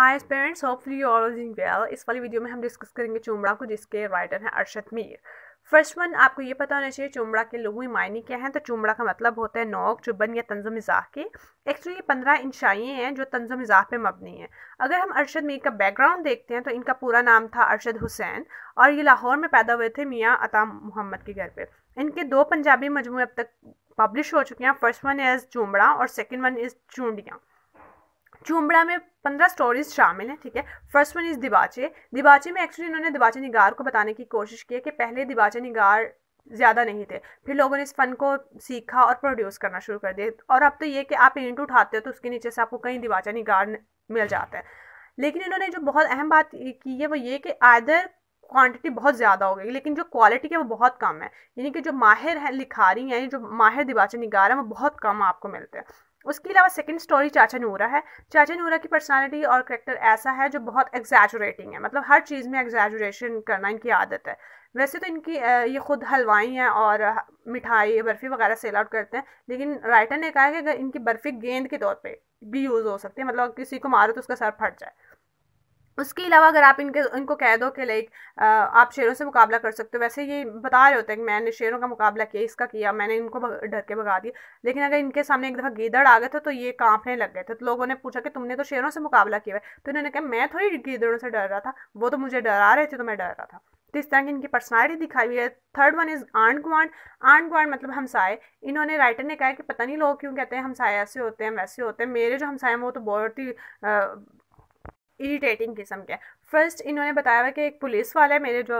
hi parents hopefully you all in well इस वाली video में हम डिस्कस करेंगे चुमड़ा को जिसके राइटर हैं अरशद मीर फर्स्ट वन आपको ये पता होना चाहिए चुमड़ा के की मायने क्या हैं तो चुमड़ा का मतलब होता है नोक चुबन या तंज मज़ाह के एक्चुअली ये पंद्रह इंशाइए हैं जो तंज मज़ाह पे मबनी हैं अगर हम अरशद मीर का बैकग्राउंड देखते हैं तो इनका पूरा नाम था अरशद हुसैन और ये लाहौर में पैदा हुए थे मियाँ अता मोहम्मद के घर पर इनके दो पंजाबी मजमू अब तक पब्लिश हो चुके हैं फर्स्ट वन इज़ चुमड़ा और सेकेंड वन इज़ चूंडियाँ चुम्बड़ा में पंद्रह स्टोरीज शामिल हैं ठीक है फर्स्ट वन इज़ दिबाचे दिबाचे में एक्चुअली इन्होंने दिबाचे निगार को बताने की कोशिश की है कि पहले दिबाचे निगार ज़्यादा नहीं थे फिर लोगों ने इस फ़न को सीखा और प्रोड्यूस करना शुरू कर दिया और अब तो ये कि आप इंट उठाते हो तो उसके नीचे से आपको कहीं दिबाचा निगार मिल जाता है लेकिन इन्होंने जो बहुत अहम बात की है वो ये कि आदर क्वांटिटी बहुत ज़्यादा हो गई लेकिन जो क्वालिटी है वो बहुत कम है यानी कि जो माहिर हैं लिखारी हैं जो माहिर दिबाचा निगार हैं वो बहुत कम आपको मिलते हैं उसके अलावा सेकंड स्टोरी चाचा नूरा है चाचा नूरा की पर्सनालिटी और करेक्टर ऐसा है जो बहुत एग्जैजरेटिंग है मतलब हर चीज़ में एग्जैजुरेशन करना इनकी आदत है वैसे तो इनकी ये खुद हलवाई हैं और मिठाई बर्फ़ी वगैरह सेल आउट करते हैं लेकिन राइटर ने कहा है कि अगर इनकी बर्फ़ी गेंद के तौर पर भी यूज़ हो सकती है मतलब किसी को मारो तो उसका सर फट जाए उसके अलावा अगर आप इनके इनको कह दो कि लाइक आप शेरों से मुकाबला कर सकते हो वैसे ये बता रहे होते हैं कि मैंने शेरों का मुकाबला किया इसका किया मैंने इनको डर के भगा दिया लेकिन अगर इनके सामने एक दफ़ा गीदड़ आ गए थे तो ये कांपने लग गए थे तो लोगों ने पूछा कि तुमने तो शेरों से मुकाबला किया है तो इन्होंने कहा मैं थोड़ी गीदड़ों से डर रहा था वो तो मुझे डरा रहे थे तो मैं डर रहा था तो इस तरह की इनकी पर्सनैलिटी दिखाई हुई है थर्ड वन इज़ आंड गुआंड आंड गुआंड मतलब हमसाए इन्होंने राइटर ने कहा कि पता नहीं लोग क्यों कहते हैं हमसाए ऐसे होते हैं वैसे होते हैं मेरे जो हमसाए हैं वो तो बहुत ही इरिटेटिंग किस्म के फर्स्ट इन्होंने बताया हुआ कि एक पुलिस वाला है मेरे जो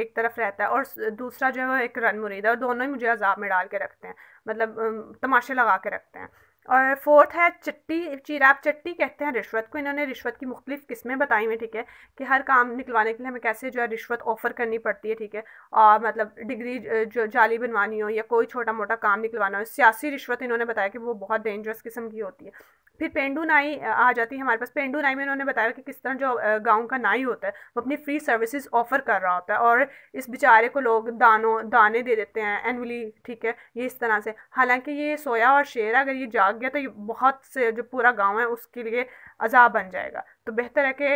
एक तरफ रहता है और दूसरा जो है वो एक रन मुरीद है और दोनों ही मुझे अजाब में डाल के रखते हैं मतलब तमाशे लगा के रखते हैं और फोर्थ है चट्टी चिराब चट्टी कहते हैं रिश्वत को इन्होंने रिश्वत की मुख्तलिफ किस्में बताई हुई ठीक है कि हर काम निकलवाने के लिए हमें कैसे जो है रिश्वत ऑफर करनी पड़ती है ठीक है और मतलब डिग्री जो जाली बनवानी हो या कोई छोटा मोटा काम निकलवाना हो सियासी रिश्वत इन्होंने बताया कि वो बहुत डेंजरस किस्म की होती है फिर पेंडू नाई आ जाती है हमारे पास पेंडू नाई में इन्होंने बताया कि किस तरह जो गाँव का नाई होता है वो अपनी फ्री सर्विसेज ऑफर कर रहा होता है और इस बेचारे को लोग दानों दाने दे देते हैं एनअली ठीक है ये इस तरह से हालांकि ये सोया और शेर अगर ये जाग भाग गया तो ये बहुत से जो पूरा गांव है उसके लिए अजा बन जाएगा तो बेहतर है कि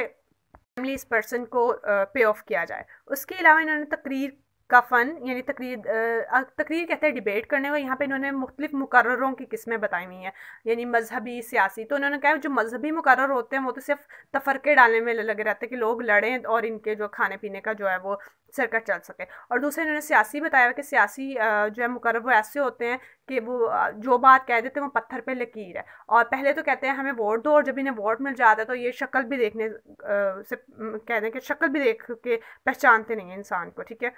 फैमिली इस पर्सन को पे ऑफ किया जाए उसके अलावा इन्होंने तकरीर का फ़न यानी तकरीर तकरीर कहते हैं डिबेट करने को यहाँ पे इन्होंने मुख्तलिफ मुकर्रों की किस्में बताई हुई हैं यानी मजहबी सियासी तो उन्होंने कहा जो मजहबी मुकर्र होते हैं वो तो सिर्फ तफरके डालने में लगे रहते हैं कि लोग लड़ें और इनके जो खाने पीने का जो है वो सरकट चल सके और दूसरे इन्होंने सियासी बताया कि सियासी जो है मुकर वो ऐसे होते हैं कि वो जो बात कह देते हैं वो पत्थर पे लकीर है और पहले तो कहते हैं हमें वोट दो और जब इन्हें वोट मिल जाता है तो ये शक्ल भी देखने से कह दें कि शक्ल भी देख के पहचानते नहीं हैं इंसान को ठीक है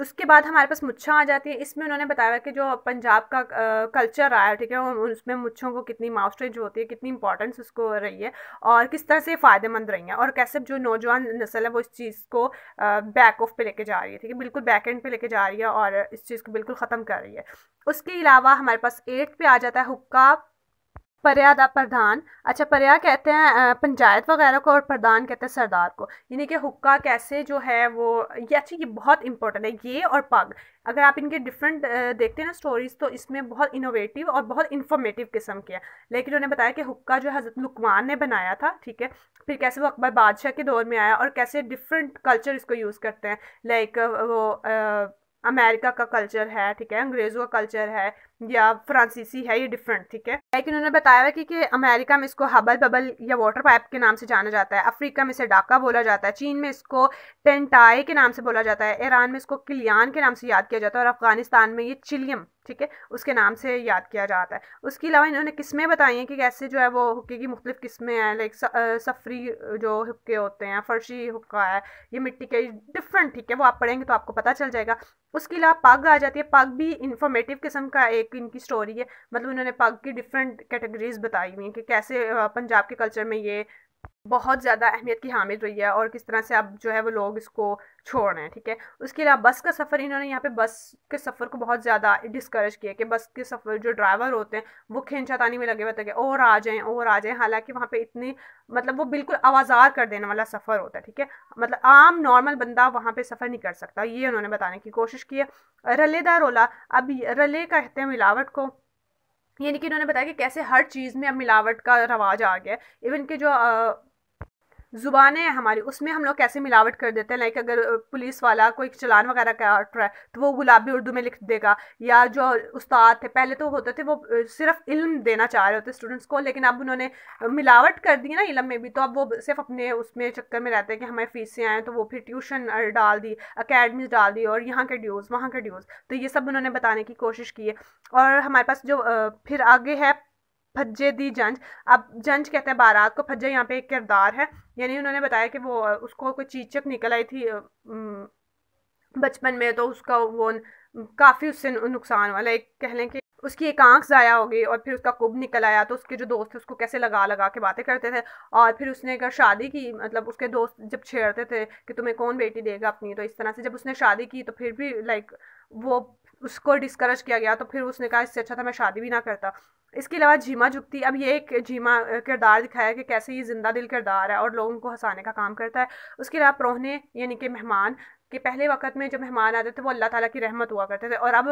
उसके बाद हमारे पास मुच्छा आ जाती है इसमें उन्होंने बताया कि जो पंजाब का आ, कल्चर आया ठीक है उसमें मुच्छों को कितनी मास्टरेज होती है कितनी इंपॉर्टेंस उसको रही है और किस तरह से फ़ायदेमंद रही हैं और कैसे जो नौजवान नस्ल है वो इस चीज़ को बैक ऑफ पे लेके जा रही है ठीक है बिल्कुल बैक एंड पे लेके जा रही है और इस चीज़ को बिल्कुल ख़त्म कर रही है उसके अलावा हमारे पास एट्थ पे आ जाता है हुक्का परयादा प्रधान अच्छा पर्या कहते हैं पंचायत वगैरह को और प्रधान कहते हैं सरदार को यानी कि हुक्का कैसे जो है वो ये अच्छा ये बहुत इंपॉर्टेंट है ये और पग अगर आप इनके डिफरेंट देखते हैं ना स्टोरीज़ तो इसमें बहुत इनोवेटिव और बहुत इंफॉर्मेटिव किस्म के हैं लेकिन उन्होंने बताया कि हुक्का जो हज़रत लुकमान ने बनाया था ठीक है फिर कैसे वो अकबर बादशाह के दौर में आया और कैसे डिफरेंट कल्चर इसको यूज़ करते हैं लाइक वो अमेरिका का कल्चर है ठीक है अंग्रेज़ों का कल्चर है या फ्रांसीसी है ये डिफरेंट ठीक है लेकिन इन्होंने बताया कि, कि अमेरिका में इसको हबल बबल या वाटर पाइप के नाम से जाना जाता है अफ्रीका में इसे डाका बोला जाता है चीन में इसको टेंटाई के नाम से बोला जाता है ईरान में इसको किलियान के नाम से याद किया जाता है और अफगानिस्तान में ये चिलियम ठीक है उसके नाम से याद किया जाता है उसके अलावा इन्होंने किस्में बताई हैं कि कैसे जो है वो हुक्के की मुख्तलिफ किस्में हैं लाइक सफरी जो हुक्के होते हैं फर्शी हुक्का है ये मिट्टी के डिफरेंट ठीक है वो आप पढ़ेंगे तो आपको पता चल जाएगा उसके अलावा पग आ जाती है पग भी इंफॉर्मेटिव किस्म का एक एक इनकी स्टोरी है मतलब उन्होंने पग की डिफरेंट कैटेगरीज बताई हुई हैं कि कैसे पंजाब के कल्चर में ये बहुत ज़्यादा अहमियत की हामिल रही है और किस तरह से अब जो है वो लोग इसको छोड़ रहे हैं ठीक है उसके अलावा बस का सफ़र इन्होंने यहाँ पे बस के सफ़र को बहुत ज़्यादा डिस्करेज किया कि बस के सफ़र जो ड्राइवर होते हैं वो खिंचातानी में लगे हुए थे और आ जाएं और आ जाएं हालांकि वहाँ पे इतनी मतलब वो बिल्कुल आवाज़ार कर देने वाला सफ़र होता है ठीक है मतलब आम नॉर्मल बंदा वहाँ पर सफ़र नहीं कर सकता ये उन्होंने बताने की कोशिश की है रले दा रोला अब रले कहते हैं मिलावट को यानी कि इन्होंने बताया कि कैसे हर चीज़ में अब मिलावट का रवाज आ गया है इवन के जो ज़ुबान है हमारी उसमें हम लोग कैसे मिलावट कर देते हैं लाइक अगर पुलिस वाला कोई चलान वगैरह काट रहा है तो वो गुलाबी उर्दू में लिख देगा या जो उस्ताद थे पहले तो होते थे वो सिर्फ इल्म देना चाह रहे होते स्टूडेंट्स को लेकिन अब उन्होंने मिलावट कर दी ना इलम में भी तो अब वो सिर्फ अपने उसमें चक्कर में रहते हैं कि हमारी फीसें आएँ तो वो फिर ट्यूशन डाल दी अकेडमी डाल दी और यहाँ के ड्यूज़ वहाँ के ड्यूज़ तो ये सब उन्होंने बताने की कोशिश की है और हमारे पास जो फिर आगे है फज्जे दी जंज अब जंज कहते हैं बारात को फज्जा यहाँ पे एक किरदार है यानी उन्होंने बताया कि वो उसको कोई चीचक निकल आई थी बचपन में तो उसका वो काफ़ी उससे नुकसान वाला एक कह लें कि उसकी एक आंख ज़ाया हो गई और फिर उसका कुब निकल आया तो उसके जो दोस्त थे उसको कैसे लगा लगा के बातें करते थे और फिर उसने अगर शादी की मतलब उसके दोस्त जब छेड़ते थे कि तुम्हें कौन बेटी देगा अपनी तो इस तरह से जब उसने शादी की तो फिर भी लाइक वो उसको डिस्करेज किया गया तो फिर उसने कहा इससे अच्छा था मैं शादी भी ना करता इसके अलावा झीमा जुगती अब ये एक झीमा किरदार दिखाया है कि कैसे ये जिंदा दिल किरदार है और लोगों को हंसाने का काम करता है उसके अलावा प्रोहने यानी कि मेहमान के पहले वक्त में जब मेहमान आते थे वो अल्लाह ताला की रहमत हुआ करते थे और अब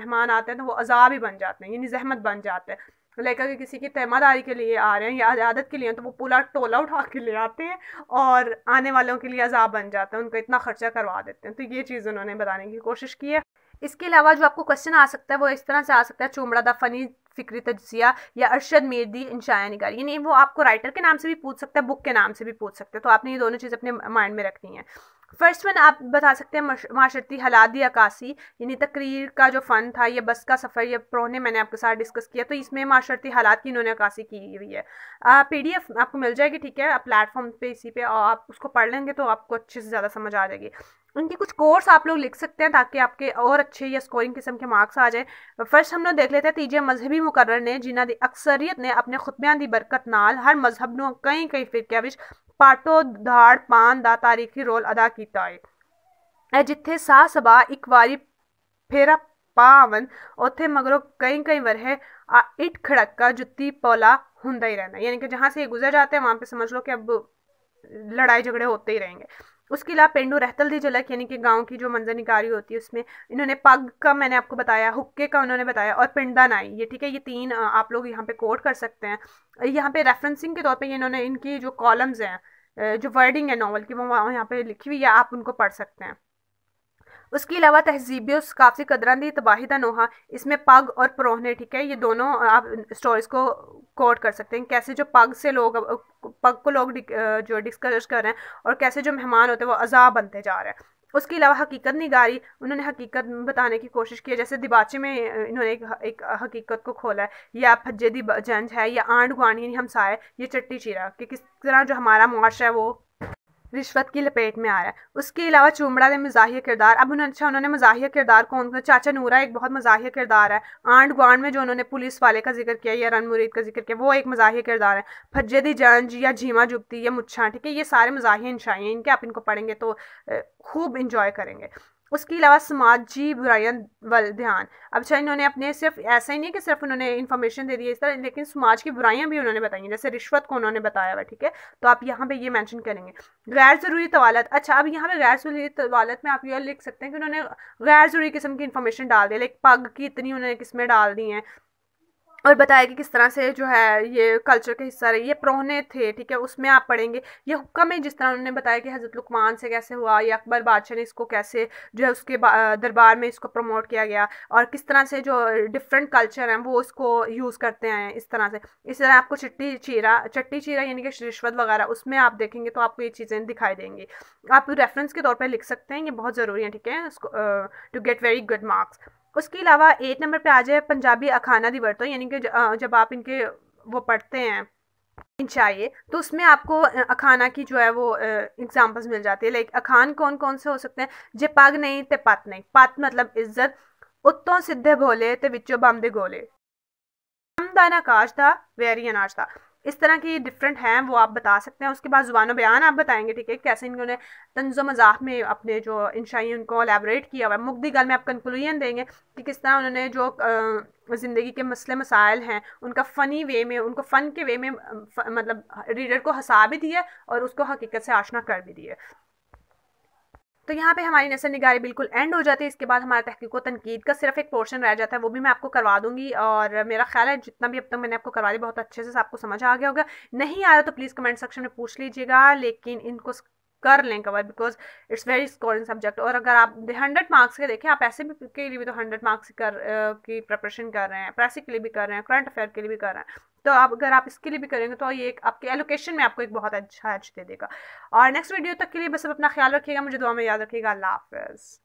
मेहमान आते हैं तो वो अजाब ही बन जाते हैं यानी जहमत बन जाते हैं लेकर अगर किसी की तैमादारी के लिए आ रहे हैं या आदत के लिए तो वो पूरा टोला उठा के ले आते हैं और आने वालों के लिए अजाब बन जाता है उनको इतना खर्चा करवा देते हैं तो ये चीज़ उन्होंने बताने की कोशिश की है इसके अलावा जो आपको क्वेश्चन आ सकता है वो इस तरह से आ सकता है चुमड़ा द फनी फिक्री तजिया या अरशद इन इंशाया निगार नहीं वो आपको राइटर के नाम से भी पूछ सकता है बुक के नाम से भी पूछ सकते हैं तो आपने ये दोनों चीज़ अपने माइंड में रखनी है फर्स्ट वन आप बता सकते हैं माशरती हालात अकासी यानी तकरीर का जो फ़न था या बस का सफ़र या प्रोहने मैंने आपके साथ डिस्कस किया तो इसमें माशरती हालात की इन्होंने अक्सी की हुई है पी डी एफ आपको मिल जाएगी ठीक है आप प्लेटफॉर्म पे इसी पे और आप उसको पढ़ लेंगे तो आपको अच्छे से ज़्यादा समझ आ जाएगी उनके कुछ कोर्स आप लोग लिख सकते हैं ताकि आपके और अच्छे या स्कोरिंग किस्म के मार्क्स आ जाए फर्स्ट हम लोग देख लेते हैं तीजे मजहबी मुकर ने जिन्हों की अक्सरीयत ने अपने खुतबिया की बरकत नाल हर मजहब न कई कई फिरकों पाटो धाड़ पान का तारीखी रोल अदा किया है जिथे सह सभा एक बारी फेरा पावन उत्थे मगरों कई कई वरहे इट खड़क्का जुत्ती पौला होंगे ही रहना यानी कि जहाँ से ये गुजर जाते हैं वहाँ पे समझ लो कि अब लड़ाई झगड़े होते ही रहेंगे उसके अलावा पेंडू रहतल दी झलक यानी कि गाँव की जो मंजर निकारी होती है उसमें इन्होंने पग का मैंने आपको बताया हुक्के का उन्होंने बताया और पिंडा नाई ये ठीक है ये तीन आप लोग यहाँ पे कोट कर सकते हैं यहाँ पे रेफरेंसिंग के तौर पर इन्होंने इनकी जो कॉलम्स हैं जो वर्डिंग है नॉवल की वो यहाँ पे लिखी हुई है आप उनको पढ़ सकते हैं उसके अलावा तहजीबी सकाफती कदरों की तबाही का नोहा इसमें पग और परोहने ठीक है ये दोनों आप स्टोरीज को कोट कर सकते हैं कैसे जो पग से लोग पग को लोग डिक, जो डिस्कस कर रहे हैं और कैसे जो मेहमान होते हैं वो अजा बनते जा रहे हैं उसके अलावा हकीकत निगारी उन्होंने हकीकत बताने की कोशिश की है जैसे दिबाचे में इन्होंने एक, एक हकीकत को खोला है या फजे दी जंज है या आंड गुआनी हमसाए ये चट्टी चीरा कि किस तरह जो हमारा मुआशरा है वो रिश्वत की लपेट में आ रहा है उसके अलावा चुमड़ा ने मजाहिया किरदार अब उन्होंने अच्छा उन्होंने मजाहिया किरदार को उनका चाचा नूरा एक बहुत मजाही किरदार है आंड गुआंड में जो उन्होंने पुलिस वाले का जिक्र किया या रन मुरीद का जिक्र किया वो एक मजाही किरदार है फज्जे दी जंज या झीमा जुगती या मुच्छा ठीक है ये सारे मजाहिया इंशाइए इनके आप इनको पढ़ेंगे तो खूब इंजॉय करेंगे उसके अलावा समाजी बुराइयाँ वाल ध्यान अब अच्छा इन्होंने अपने सिर्फ ऐसा ही नहीं कि सिर्फ उन्होंने इन्फॉर्मेशन दे दी इस तरह लेकिन समाज की बुराइयां भी उन्होंने बताई हैं जैसे रिश्वत को उन्होंने बताया हुआ ठीक है तो आप यहाँ पे ये मेंशन करेंगे गैर ज़रूरी तवालत अच्छा अब यहाँ पे गैर ज़रूरी तवालत में आप ये लिख सकते हैं कि उन्होंने गैर ज़रूरी किस्म की इन्फॉर्मेशन डाल दी लाइक पग की इतनी उन्होंने किस्में डाल दी हैं और बताया कि किस तरह से जो है ये कल्चर का हिस्सा रही ये प्रोहने थे ठीक है उसमें आप पढ़ेंगे ये हुक्म है जिस तरह उन्होंने बताया कि हज़रत लुकमान से कैसे हुआ या अकबर बादशाह ने इसको कैसे जो है उसके दरबार में इसको प्रमोट किया गया और किस तरह से जो डिफरेंट कल्चर हैं वो इसको यूज़ करते हैं इस तरह से इस तरह आपको चट्टी चीरा चट्टी चीरा यानी कि रिश्वत वगैरह उसमें आप देखेंगे तो आपको ये चीज़ें दिखाई देंगी आप रेफरेंस के तौर पर लिख सकते हैं ये बहुत ज़रूरी है ठीक है to get very good marks उसके अलावा एट नंबर पे आ जाए पंजाबी अखाना दी वर्तों यानी कि जब आप इनके वो पढ़ते हैं चाहिए तो उसमें आपको अखाना की जो है वो एग्जांपल्स मिल जाती है लाइक अखान कौन कौन से हो सकते हैं जे पग नहीं ते पत नहीं पत मतलब इज्जत उत्तों सीधे भोले ते विचों बम दे गोले आमदान आकाश था वेरी अनाज था इस तरह की डिफरेंट हैं वो आप बता सकते हैं उसके बाद जुबान बयान आप बताएंगे ठीक है कैसे इन्होंने तंज मजाक में अपने जो इनशाई उनको एलेबरेट किया हुआ है मुग्धी गल में आप कंक्लूजन देंगे कि किस तरह उन्होंने जो ज़िंदगी के मसले मसाइल हैं उनका फ़नी वे में उनको फ़न के वे में मतलब रीडर को हंसा भी दिया और उसको हकीकत से आशना कर भी दिया तो यहाँ पे हमारी नसर निगारी बिल्कुल एंड हो जाती है इसके बाद हमारा तहकीक व तनकीद का सिर्फ एक पोर्शन रह जाता है वो भी मैं आपको करवा दूंगी और मेरा ख्याल है जितना भी अब तक मैंने आपको करवा दिया बहुत अच्छे से आपको समझ आ गया होगा नहीं आया तो प्लीज़ कमेंट सेक्शन में पूछ लीजिएगा लेकिन इनको कर लें cover because it's very scoring subject और अगर आप हंड्रेड मार्क्स के देखें आप ऐसे भी के लिए भी तो हंड्रेड मार्क्स कर uh, की प्रिपरेशन कर रहे हैं प्रेसिक के लिए भी कर रहे हैं करंट अफेयर के लिए भी कर रहे हैं तो आप अगर आप इसके लिए भी करेंगे तो ये एक आपके एलोकेशन में आपको एक बहुत अच्छा एच दे देगा और नेक्स्ट वीडियो तक के लिए बस अब अपना ख्याल रखिएगा मुझे दुआ में याद रखिएगा अल्लाह हाफिज